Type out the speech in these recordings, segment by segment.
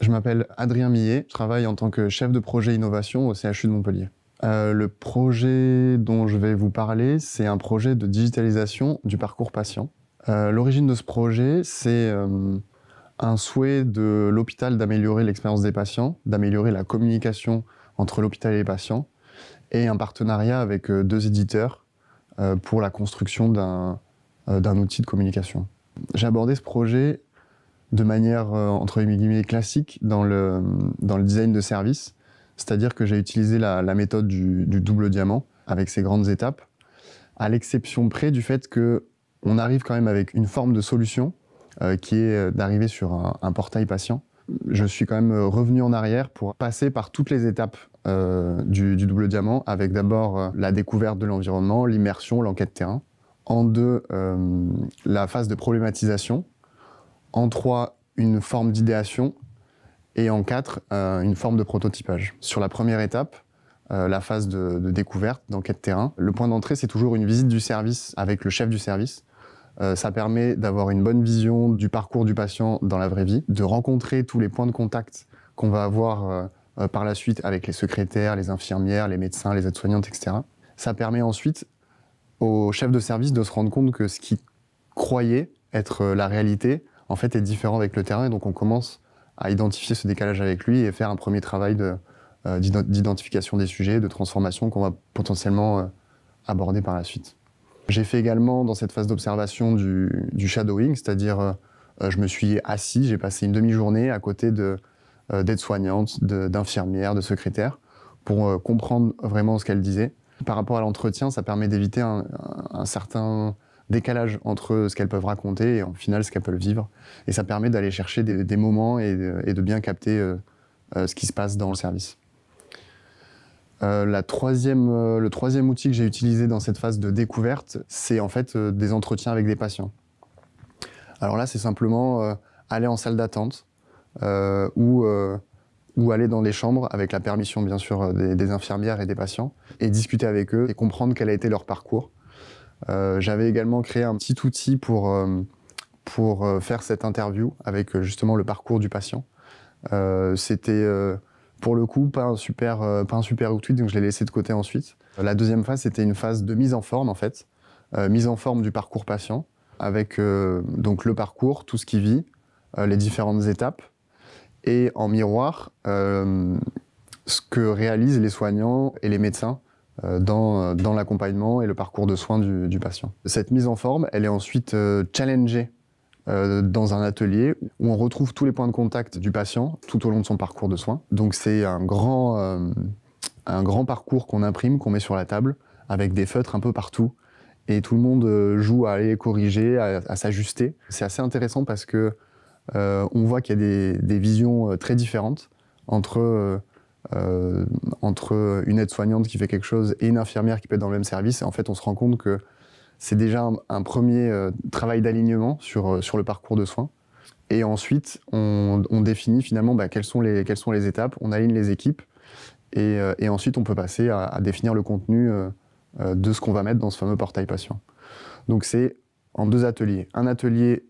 Je m'appelle Adrien Millet, je travaille en tant que chef de projet innovation au CHU de Montpellier. Euh, le projet dont je vais vous parler, c'est un projet de digitalisation du parcours patient. Euh, l'origine de ce projet, c'est euh, un souhait de l'hôpital d'améliorer l'expérience des patients, d'améliorer la communication entre l'hôpital et les patients, et un partenariat avec deux éditeurs pour la construction d'un outil de communication. J'ai abordé ce projet de manière euh, entre guillemets classique dans le, design de service. C'est-à-dire que j'ai utilisé la, méthode du, double diamant avec ses grandes étapes, à l'exception près du fait qu'on arrive quand même avec une forme de solution euh, qui est euh, d'arriver sur un, portail patient. Je suis quand même revenu en arrière pour passer par toutes les étapes du, double diamant, avec d'abord la découverte de l'environnement, l'immersion, l'enquête terrain. En deux, la phase de problématisation, en 3, une forme d'idéation. Et en 4, euh, une forme de prototypage. Sur la première étape, euh, la phase de, découverte, d'enquête terrain, le point d'entrée, c'est toujours une visite du service avec le chef du service. Euh, ça permet d'avoir une bonne vision du parcours du patient dans la vraie vie, de rencontrer tous les points de contact qu'on va avoir par la suite avec les secrétaires, les infirmières, les médecins, les aides-soignantes, etc. Ça permet ensuite au chef de service de se rendre compte que ce qu'il croyait être la réalité en fait, est différent avec le terrain. Et donc, on commence à identifier ce décalage avec lui et faire un premier travail euh, d'identification des sujets, de transformation qu'on va potentiellement euh, aborder par la suite. J'ai fait également dans cette phase d'observation du, shadowing, c'est-à-dire euh, je me suis assis, j'ai passé une demi-journée à côté d'aides-soignantes, d'infirmières, de, secrétaires, pour comprendre vraiment ce qu'elles disaient. Par rapport à l'entretien, ça permet d'éviter un certain décalage entre ce qu'elles peuvent raconter et en final ce qu'elles peuvent vivre. Et ça permet d'aller chercher des, moments et de, bien capter euh, euh, ce qui se passe dans le service. Euh, troisième, le troisième outil que j'ai utilisé dans cette phase de découverte, c'est en fait des entretiens avec des patients. Alors là, c'est simplement aller en salle d'attente ou, aller dans les chambres, avec la permission bien sûr des, infirmières et des patients, et discuter avec eux et comprendre quel a été leur parcours, euh, j'avais également créé un petit outil pour, euh, euh, faire cette interview avec justement le parcours du patient. C'était pour le coup, pas un super, outil, pas un donc je l'ai laissé de côté ensuite. La deuxième phase, c'était une phase de mise en forme, en fait. mise en forme du parcours patient, avec donc le parcours, tout ce qu'il vit, les différentes étapes, et en miroir, ce que réalisent les soignants et les médecins euh, euh, dans, l'accompagnement et le parcours de soins du, patient. Cette mise en forme, elle est ensuite euh, challengée dans un atelier où on retrouve tous les points de contact du patient tout au long de son parcours de soins. Donc c'est un grand, un grand parcours qu'on imprime, qu'on met sur la table, avec des feutres un peu partout. Et tout le monde joue à aller corriger, à, s'ajuster. C'est assez intéressant parce que on voit qu'il y a des, des, visions très différentes entre euh, entre une aide-soignante qui fait quelque chose et une infirmière qui peut être dans le même service. Et en fait, on se rend compte que c'est déjà un, premier euh, travail d'alignement sur, euh, sur le parcours de soins. Et ensuite, on, définit finalement bah, quelles, sont les, quelles sont les étapes, on aligne les équipes, et, et ensuite on peut passer à, à définir le contenu de ce qu'on va mettre dans ce fameux portail patient. Donc c'est en deux ateliers. Un atelier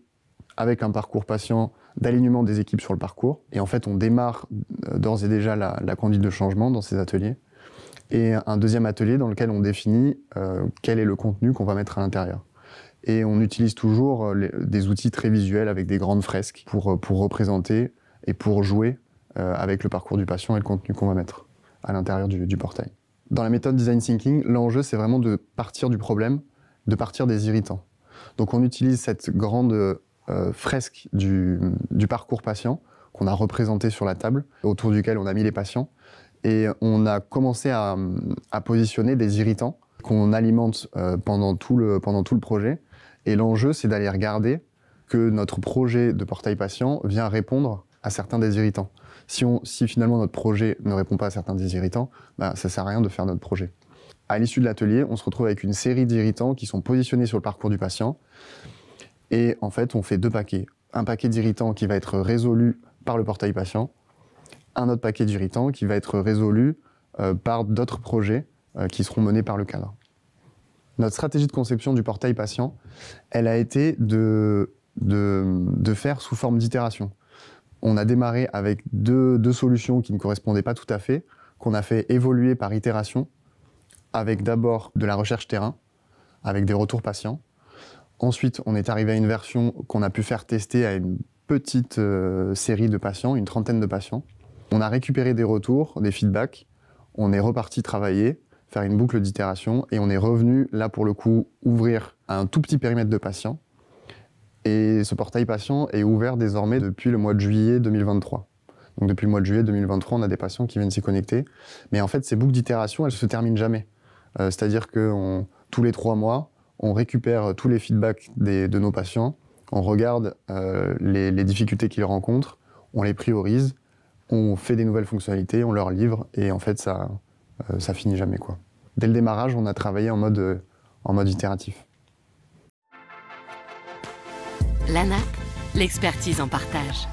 avec un parcours patient d'alignement des équipes sur le parcours. Et en fait, on démarre euh, d'ores et déjà la, conduite de changement dans ces ateliers. Et un deuxième atelier dans lequel on définit euh, quel est le contenu qu'on va mettre à l'intérieur. Et on utilise toujours euh, des outils très visuels avec des grandes fresques pour, pour représenter et pour jouer avec le parcours du patient et le contenu qu'on va mettre à l'intérieur du, du portail. Dans la méthode design thinking, l'enjeu, c'est vraiment de partir du problème, de partir des irritants. Donc on utilise cette grande euh, fresque du, parcours patient qu'on a représenté sur la table, autour duquel on a mis les patients. Et on a commencé à, positionner des irritants qu'on alimente euh, pendant, tout le, pendant tout le projet. Et l'enjeu, c'est d'aller regarder que notre projet de portail patient vient répondre à certains des irritants. Si, on, si finalement notre projet ne répond pas à certains des irritants, bah, ça ne sert à rien de faire notre projet. À l'issue de l'atelier, on se retrouve avec une série d'irritants qui sont positionnés sur le parcours du patient et en fait, on fait deux paquets. Un paquet d'irritants qui va être résolu par le portail patient, un autre paquet d'irritants qui va être résolu euh, par d'autres projets euh, qui seront menés par le cadre. Notre stratégie de conception du portail patient, elle a été de, faire sous forme d'itération. On a démarré avec deux solutions qui ne correspondaient pas tout à fait, qu'on a fait évoluer par itération, avec d'abord de la recherche terrain, avec des retours patients, Ensuite, on est arrivé à une version qu'on a pu faire tester à une petite euh, série de patients, une trentaine de patients. On a récupéré des retours, des feedbacks, on est reparti travailler, faire une boucle d'itération, et on est revenu, là pour le coup, ouvrir un tout petit périmètre de patients. Et ce portail patient est ouvert désormais depuis le mois de juillet 2023. Donc depuis le mois de juillet 2023, on a des patients qui viennent s'y connecter. Mais en fait, ces boucles d'itération, elles ne se terminent jamais. Euh, c'est-à-dire que tous les trois mois, on récupère tous les feedbacks de nos patients, on regarde euh, les, difficultés qu'ils rencontrent, on les priorise, on fait des nouvelles fonctionnalités, on leur livre, et en fait, ça, euh, ça finit jamais. quoi. Dès le démarrage, on a travaillé en mode, euh, en mode itératif. L'ANAP, l'expertise en partage.